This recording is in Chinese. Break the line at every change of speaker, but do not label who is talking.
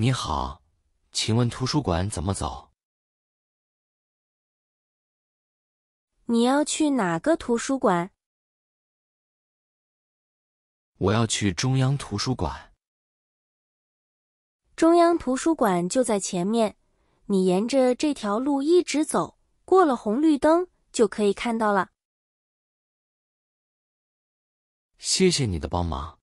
你好，请问图书馆怎么走？
你要去哪个图书馆？
我要去中央图书馆。
中央图书馆就在前面，你沿着这条路一直走，过了红绿灯就可以看到了。
谢谢你的帮忙。